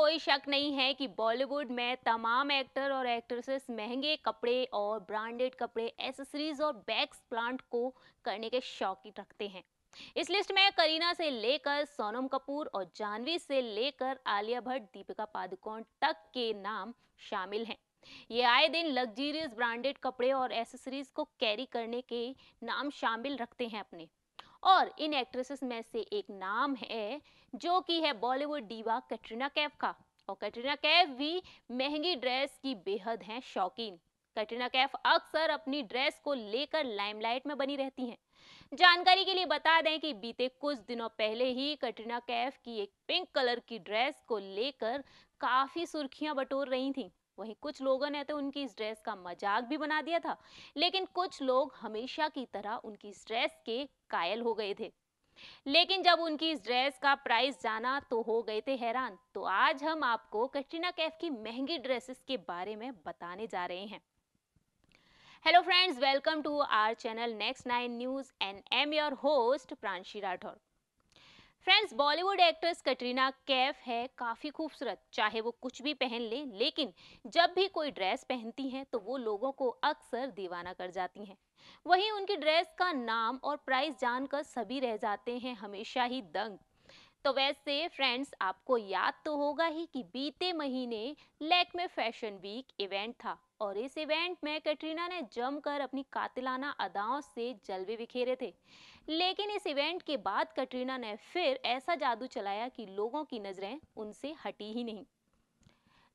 कोई शक नहीं है कि बॉलीवुड में तमाम एक्टर और एक्ट्रेसेस महंगे कपड़े और ब्रांडेड कपड़े एसेसरीज और बैग्स प्लांट को करने के शौकीन रखते हैं इस लिस्ट में करीना से लेकर सोनम कपूर और जानवी से लेकर आलिया भट्ट दीपिका पादुकोण तक के नाम शामिल हैं ये आए दिन लग्जरियस ब्रांडेड कपड़े और एसेसरीज को कैरी करने के नाम शामिल रखते हैं अपने और इन एक्ट्रेसेस में से एक नाम है जो कि है बॉलीवुड डीवा कैटरीना कैफ का और कैटरीना कैफ भी महंगी ड्रेस की बेहद हैं शौकीन कैटरीना कैफ अक्सर अपनी ड्रेस को लेकर लाइमलाइट में बनी रहती हैं जानकारी के लिए बता दें कि बीते कुछ दिनों पहले ही कटरीना कैफ की एक पिंक कलर की ड्रेस को लेकर काफ़ी सुर्खियां बटोर रही थीं वहीं कुछ लोगों ने तो उनकी इस ड्रेस का मजाक भी बना दिया था लेकिन कुछ लोग हमेशा की तरह उनकी इस ड्रेस के कायल हो गए थे लेकिन जब उनकी इस ड्रेस का प्राइस जाना तो हो गए थे हैरान तो आज हम आपको कटरीना कैफ की महंगी ड्रेसेस के बारे में बताने जा रहे हैं hello friends welcome to our channel next nine news and am your host Pranshi Rathore friends Bollywood actress Katrina Kaif है काफ़ी खूबसूरत चाहे वो कुछ भी पहन ले, लेकिन जब भी कोई ड्रेस पहनती हैं तो वो लोगों को अक्सर दीवाना कर जाती हैं वहीं उनकी ड्रेस का नाम और प्राइस जानकर सभी रह जाते हैं हमेशा ही दंग तो वैसे फ्रेंड्स आपको याद तो होगा ही कि बीते महीने लेक में फैशन वीक इवेंट था और इस इवेंट में कैटरीना ने जमकर अपनी कातिलाना अदाओं से जलवे बिखेरे थे लेकिन इस इवेंट के बाद कटरीना ने फिर ऐसा जादू चलाया कि लोगों की नज़रें उनसे हटी ही नहीं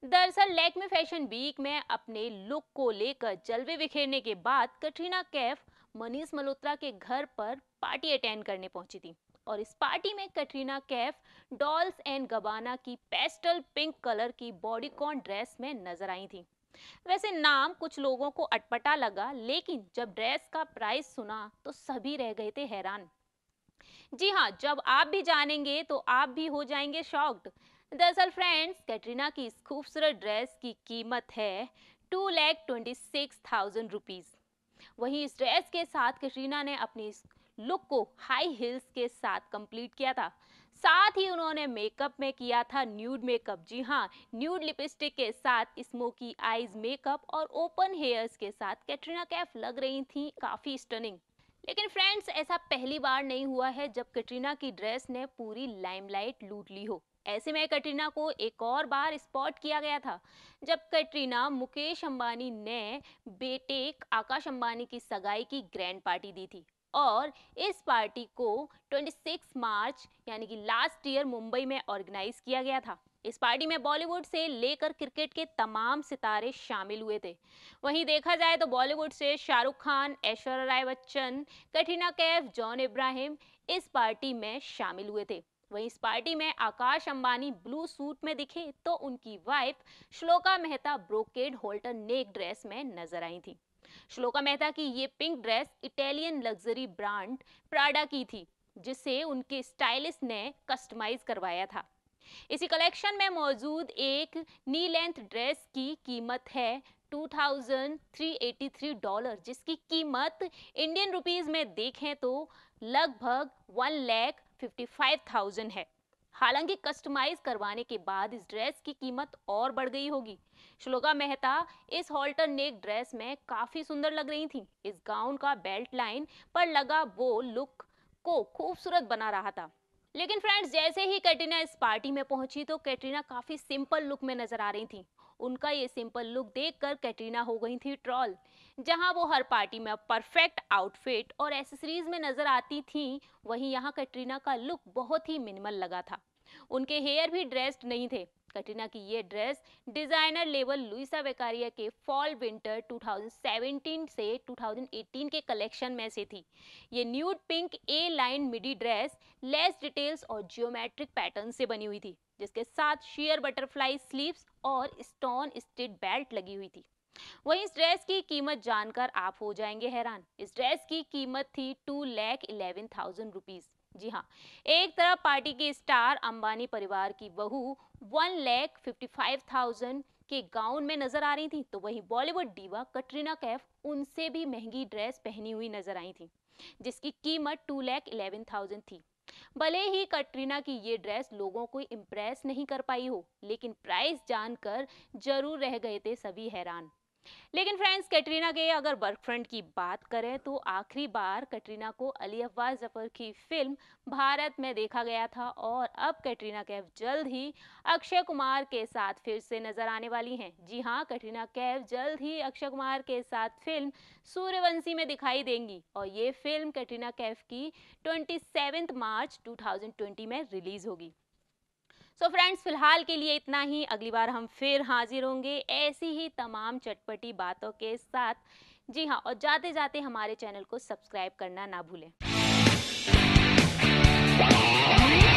दरअसल लेक फैशन वीक में अपने लुक को लेकर जलवे बिखेरने के बाद कटरीना कैफ मनीष मल्होत्रा के घर पर पार्टी अटेंड करने पहुंची थी और इस पार्टी में Katrina Kaif Dolce and Gabbana की पेस्टल पिंक कलर की बॉडीकॉन ड्रेस में नजर आई थी वैसे नाम कुछ लोगों को अटपटा लगा लेकिन जब ड्रेस का प्राइस सुना तो सभी रह गए थे हैरान जी हाँ जब आप भी जानेंगे तो आप भी हो जाएंगे शॉक्ड दरअसल फ्रेंड्स कैटरीना की इस खूबसूरत ड्रेस की कीमत है two lakh twenty six thousand rupees वहीं इस ड्रेस के साथ कैटरीना ने अपनी लुक को हाई हील्स के साथ कंप्लीट किया था साथ ही उन्होंने मेकअप में किया था न्यूड मेकअप जी हाँ न्यूड लिपस्टिक के साथ स्मोकी आईज मेकअप और ओपन हेयर्स के साथ कैटरीना कैफ लग रही थी काफ़ी स्टनिंग लेकिन फ्रेंड्स ऐसा पहली बार नहीं हुआ है जब कैटरीना की ड्रेस ने पूरी लाइमलाइट लूट ली हो ऐसे में कैटरीना को एक और बार स्पॉट किया गया था जब कैटरीना मुकेश अंबानी ने बेटे आकाश अंबानी की सगाई की ग्रैंड पार्टी दी थी और इस पार्टी को 26 मार्च यानी कि लास्ट ईयर मुंबई में ऑर्गेनाइज किया गया था इस पार्टी में बॉलीवुड से लेकर क्रिकेट के तमाम सितारे शामिल हुए थे वहीं देखा जाए तो बॉलीवुड से शाहरुख खान ऐश्वर्या राय बच्चन कटरीना कैफ जॉन इब्राहिम इस पार्टी में शामिल हुए थे वहीं इस पार्टी में आकाश अंबानी ब्लू सूट में दिखे तो उनकी wife Shloka Mehta brocade halter neck dress में नजर आई थी श्लोका मेहता की ये pink dress Italian luxury brand Prada की थी जिसे उनके स्टाइलिस्ट ने कस्टमाइज करवाया था इसी कलेक्शन में मौजूद एक नी लेंथ ड्रेस की कीमत है 2,383 डॉलर जिसकी कीमत इंडियन रुपीस में देखें तो लगभग वन लैख फिफ्टी है हालांकि कस्टमाइज करवाने के बाद इस ड्रेस की कीमत और बढ़ गई होगी श्लोका मेहता इस हॉल्टर नेक ड्रेस में काफ़ी सुंदर लग रही थी इस गाउन का बेल्ट लाइन पर लगा वो लुक को खूबसूरत बना रहा था लेकिन फ्रेंड्स जैसे ही कैटरीना इस पार्टी में पहुंची तो कैटरीना काफ़ी सिंपल लुक में नजर आ रही थी उनका ये सिंपल लुक देखकर कैटरीना हो गई थी ट्रॉल जहां वो हर पार्टी में परफेक्ट आउटफिट और एसेसरीज में नजर आती थी वहीं यहां कैटरीना का लुक बहुत ही मिनिमल लगा था उनके हेयर भी ड्रेस्ड नहीं थे कटरीना की ये ड्रेस डिज़ाइनर लेवल लुइसा वेकारिया के फॉल विंटर 2017 से 2018 के कलेक्शन में से थी ये nude pink A line midi dress lace details और जियोमेट्रिक पैटर्न से बनी हुई थी जिसके साथ शेयर बटरफ्लाई स्लीव्स और स्टोन स्टेट बेल्ट लगी हुई थी वहीं इस ड्रेस की कीमत जानकर आप हो जाएंगे हैरान इस ड्रेस की कीमत थी two lakh eleven thousand rupees जी हाँ एक तरफ पार्टी की स्टार अंबानी परिवार की बहू one lakh fifty five thousand के गाउन में नजर आ रही थी तो वहीं बॉलीवुड डीवा कटरीना कैफ उनसे भी महंगी ड्रेस पहनी हुई नजर आई थी जिसकी कीमत टू लैख इलेवन थाउजेंड थी भले ही कटरीना की ये ड्रेस लोगों को इम्प्रेस नहीं कर पाई हो लेकिन प्राइस जानकर जरूर रह गए थे सभी हैरान लेकिन फ्रेंड्स कैटरीना के अगर वर्क फ्रंट की बात करें तो आखिरी बार कैटरीना को अली अब्बास जफर की फिल्म भारत में देखा गया था और अब कैटरीना कैफ जल्द ही अक्षय कुमार के साथ फिर से नजर आने वाली हैं जी हाँ कैटरीना कैफ जल्द ही अक्षय कुमार के साथ फिल्म सूर्यवंशी में दिखाई देंगी और ये फिल्म कैटरीना कैफ की ट्वेंटी मार्च टू में रिलीज होगी सो फ्रेंड्स फिलहाल के लिए इतना ही अगली बार हम फिर हाजिर होंगे ऐसी ही तमाम चटपटी बातों के साथ जी हाँ और जाते जाते हमारे चैनल को सब्सक्राइब करना ना भूलें